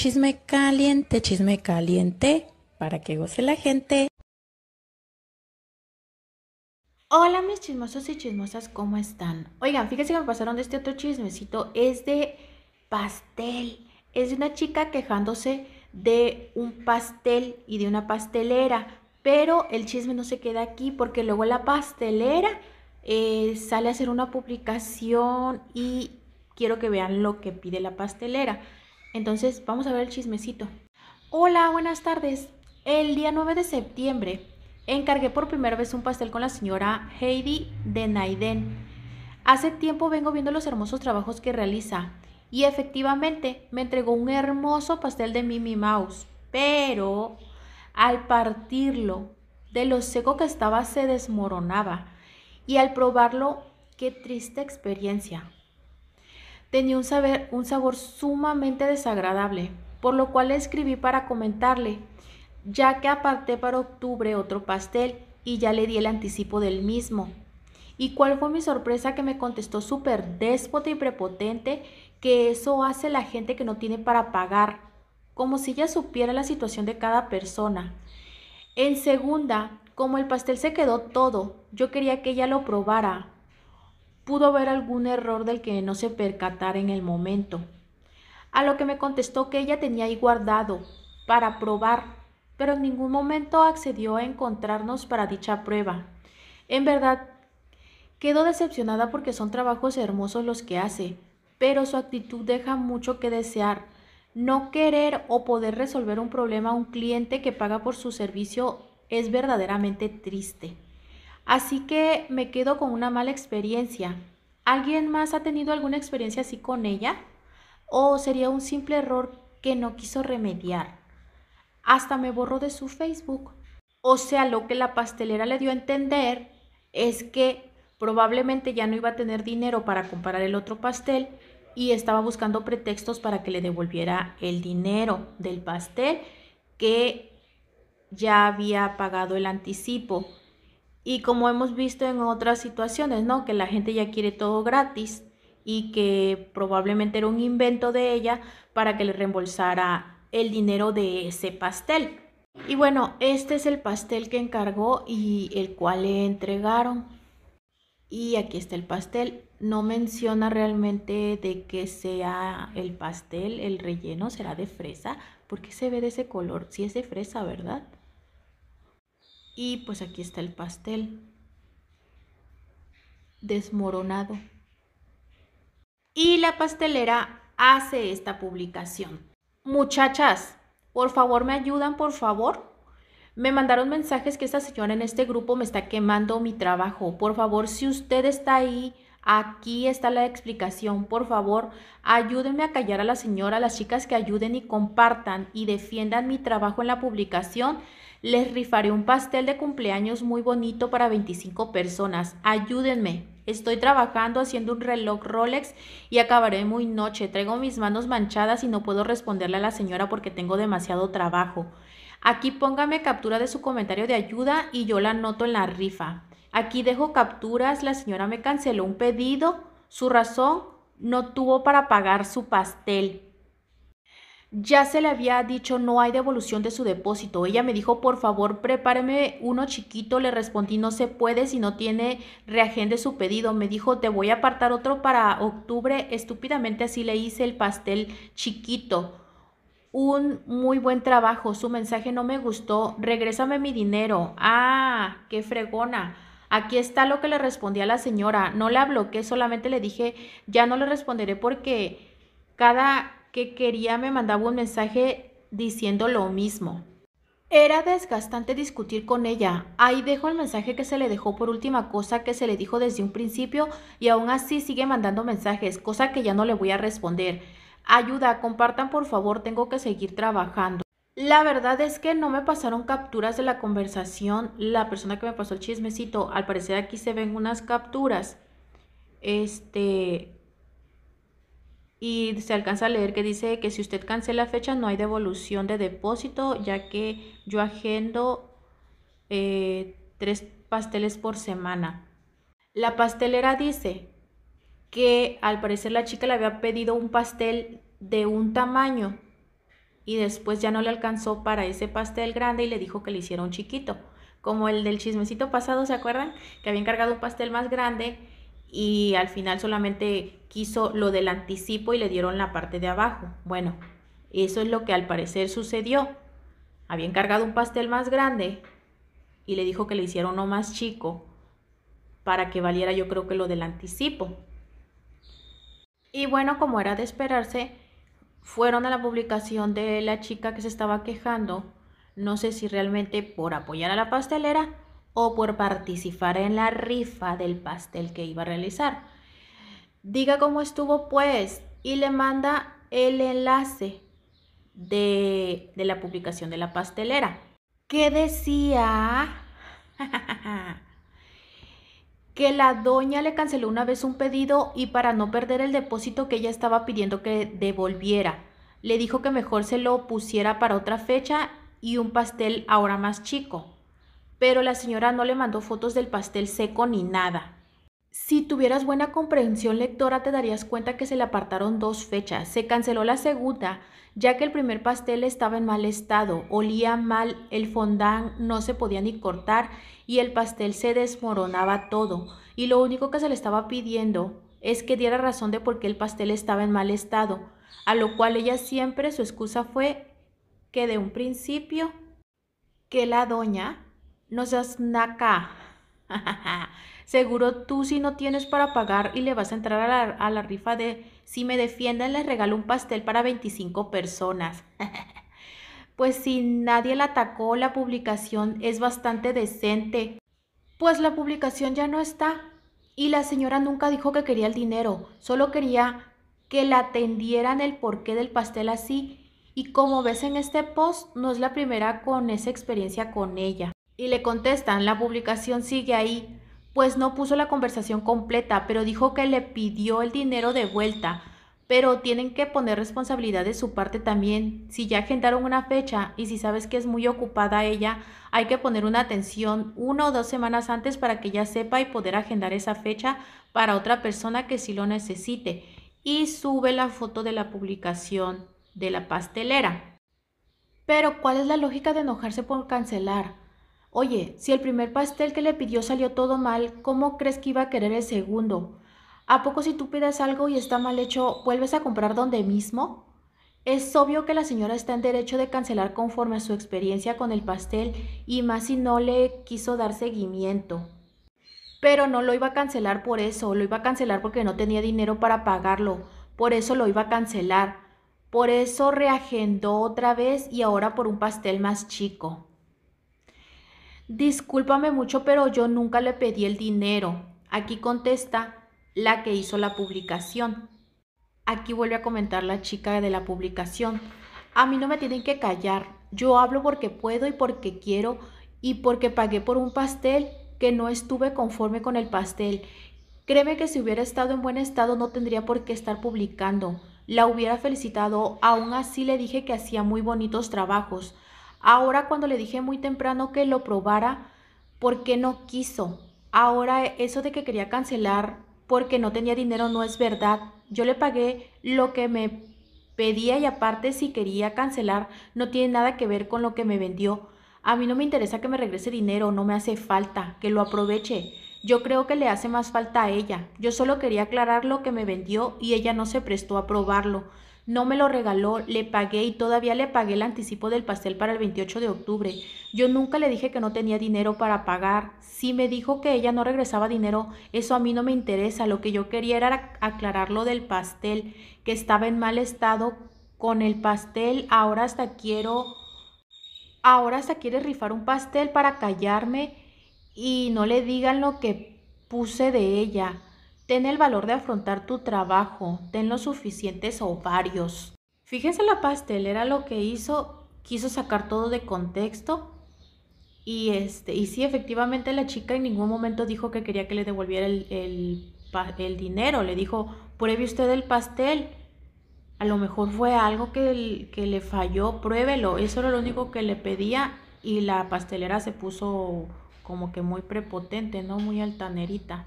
Chisme caliente, chisme caliente, para que goce la gente. Hola mis chismosos y chismosas, ¿cómo están? Oigan, fíjense que me pasaron de este otro chismecito, es de pastel. Es de una chica quejándose de un pastel y de una pastelera, pero el chisme no se queda aquí porque luego la pastelera eh, sale a hacer una publicación y quiero que vean lo que pide la pastelera. Entonces, vamos a ver el chismecito. Hola, buenas tardes. El día 9 de septiembre encargué por primera vez un pastel con la señora Heidi de Naiden. Hace tiempo vengo viendo los hermosos trabajos que realiza y efectivamente me entregó un hermoso pastel de Mimi Mouse, pero al partirlo, de lo seco que estaba se desmoronaba y al probarlo, qué triste experiencia tenía un, saber, un sabor sumamente desagradable, por lo cual escribí para comentarle, ya que aparté para octubre otro pastel y ya le di el anticipo del mismo. ¿Y cuál fue mi sorpresa que me contestó súper déspota y prepotente que eso hace la gente que no tiene para pagar, como si ya supiera la situación de cada persona? En segunda, como el pastel se quedó todo, yo quería que ella lo probara, pudo ver algún error del que no se percatara en el momento. A lo que me contestó que ella tenía ahí guardado para probar, pero en ningún momento accedió a encontrarnos para dicha prueba. En verdad, quedó decepcionada porque son trabajos hermosos los que hace, pero su actitud deja mucho que desear. No querer o poder resolver un problema a un cliente que paga por su servicio es verdaderamente triste. Así que me quedo con una mala experiencia. ¿Alguien más ha tenido alguna experiencia así con ella? ¿O sería un simple error que no quiso remediar? Hasta me borró de su Facebook. O sea, lo que la pastelera le dio a entender es que probablemente ya no iba a tener dinero para comprar el otro pastel y estaba buscando pretextos para que le devolviera el dinero del pastel que ya había pagado el anticipo. Y como hemos visto en otras situaciones, ¿no? Que la gente ya quiere todo gratis y que probablemente era un invento de ella para que le reembolsara el dinero de ese pastel. Y bueno, este es el pastel que encargó y el cual le entregaron. Y aquí está el pastel. No menciona realmente de que sea el pastel, el relleno será de fresa, porque se ve de ese color, si sí es de fresa, ¿verdad? Y pues aquí está el pastel desmoronado. Y la pastelera hace esta publicación. Muchachas, por favor, me ayudan, por favor. Me mandaron mensajes que esta señora en este grupo me está quemando mi trabajo. Por favor, si usted está ahí, aquí está la explicación. Por favor, ayúdenme a callar a la señora, a las chicas que ayuden y compartan y defiendan mi trabajo en la publicación les rifaré un pastel de cumpleaños muy bonito para 25 personas. Ayúdenme. Estoy trabajando haciendo un reloj Rolex y acabaré muy noche. Traigo mis manos manchadas y no puedo responderle a la señora porque tengo demasiado trabajo. Aquí póngame captura de su comentario de ayuda y yo la anoto en la rifa. Aquí dejo capturas. La señora me canceló un pedido. Su razón no tuvo para pagar su pastel ya se le había dicho no hay devolución de su depósito. Ella me dijo, por favor, prepáreme uno chiquito. Le respondí, no se puede si no tiene reagente su pedido. Me dijo, te voy a apartar otro para octubre. Estúpidamente así le hice el pastel chiquito. Un muy buen trabajo. Su mensaje no me gustó. Regrésame mi dinero. Ah, qué fregona. Aquí está lo que le respondí a la señora. No la bloqueé, solamente le dije, ya no le responderé porque cada que quería me mandaba un mensaje diciendo lo mismo. Era desgastante discutir con ella. Ahí dejo el mensaje que se le dejó por última cosa que se le dijo desde un principio y aún así sigue mandando mensajes, cosa que ya no le voy a responder. Ayuda, compartan por favor, tengo que seguir trabajando. La verdad es que no me pasaron capturas de la conversación. La persona que me pasó el chismecito, al parecer aquí se ven unas capturas. Este, y se alcanza a leer que dice que si usted cancela fecha no hay devolución de depósito, ya que yo agendo eh, tres pasteles por semana. La pastelera dice que al parecer la chica le había pedido un pastel de un tamaño y después ya no le alcanzó para ese pastel grande y le dijo que le hiciera un chiquito. Como el del chismecito pasado, ¿se acuerdan? Que había encargado un pastel más grande y al final solamente quiso lo del anticipo y le dieron la parte de abajo. Bueno, eso es lo que al parecer sucedió. Había encargado un pastel más grande y le dijo que le hiciera uno más chico para que valiera yo creo que lo del anticipo. Y bueno, como era de esperarse, fueron a la publicación de la chica que se estaba quejando, no sé si realmente por apoyar a la pastelera o por participar en la rifa del pastel que iba a realizar. Diga cómo estuvo pues y le manda el enlace de, de la publicación de la pastelera. Que decía que la doña le canceló una vez un pedido y para no perder el depósito que ella estaba pidiendo que devolviera, le dijo que mejor se lo pusiera para otra fecha y un pastel ahora más chico pero la señora no le mandó fotos del pastel seco ni nada. Si tuvieras buena comprensión lectora te darías cuenta que se le apartaron dos fechas. Se canceló la segunda, ya que el primer pastel estaba en mal estado, olía mal, el fondant no se podía ni cortar y el pastel se desmoronaba todo. Y lo único que se le estaba pidiendo es que diera razón de por qué el pastel estaba en mal estado, a lo cual ella siempre su excusa fue que de un principio que la doña no seas naca. Seguro tú si no tienes para pagar y le vas a entrar a la, rifa de si me defienden les regalo un pastel para 25 personas. pues si nadie la atacó, la publicación es bastante decente. Pues la publicación ya no está. Y la señora nunca dijo que quería el dinero, solo quería que la atendieran el porqué del pastel así. Y como ves en este post, no es la primera con esa experiencia con ella. Y le contestan, la publicación sigue ahí, pues no puso la conversación completa, pero dijo que le pidió el dinero de vuelta. Pero tienen que poner responsabilidad de su parte también. Si ya agendaron una fecha y si sabes que es muy ocupada ella, hay que poner una atención una o dos semanas antes para que ella sepa y poder agendar esa fecha para otra persona que sí lo necesite. Y sube la foto de la publicación de la pastelera. Pero ¿cuál es la lógica de enojarse por cancelar? Oye, si el primer pastel que le pidió salió todo mal, ¿cómo crees que iba a querer el segundo? ¿A poco si tú pidas algo y está mal hecho, vuelves a comprar donde mismo? Es obvio que la señora está en derecho de cancelar conforme a su experiencia con el pastel y más si no le quiso dar seguimiento. Pero no lo iba a cancelar por eso, lo iba a cancelar porque no tenía dinero para pagarlo, por eso lo iba a cancelar. Por eso reagendó otra vez y ahora por un pastel más chico. Discúlpame mucho, pero yo nunca le pedí el dinero. Aquí contesta la que hizo la publicación. Aquí vuelve a comentar la chica de la publicación. A mí no me tienen que callar. Yo hablo porque puedo y porque quiero y porque pagué por un pastel que no estuve conforme con el pastel. Créeme que si hubiera estado en buen estado no tendría por qué estar publicando. La hubiera felicitado, aún así le dije que hacía muy bonitos trabajos. Ahora cuando le dije muy temprano que lo probara, porque no quiso? Ahora eso de que quería cancelar porque no tenía dinero no es verdad. Yo le pagué lo que me pedía y aparte si quería cancelar no tiene nada que ver con lo que me vendió. A mí no me interesa que me regrese dinero, no me hace falta, que lo aproveche. Yo creo que le hace más falta a ella. Yo solo quería aclarar lo que me vendió y ella no se prestó a probarlo. No me lo regaló, le pagué y todavía le pagué el anticipo del pastel para el 28 de octubre. Yo nunca le dije que no tenía dinero para pagar. Si me dijo que ella no regresaba dinero, eso a mí no me interesa. Lo que yo quería era aclarar lo del pastel, que estaba en mal estado con el pastel. Ahora hasta quiero... Ahora hasta quiere rifar un pastel para callarme y no le digan lo que puse de ella. Ten el valor de afrontar tu trabajo, ten los suficientes varios. Fíjense la pastelera lo que hizo, quiso sacar todo de contexto y, este, y sí, efectivamente la chica en ningún momento dijo que quería que le devolviera el, dinero, le dijo, pruebe usted el pastel. A lo mejor fue algo que, que le falló, pruébelo. Eso era lo único que le pedía y la pastelera se puso como que muy prepotente, ¿no? Muy altanerita.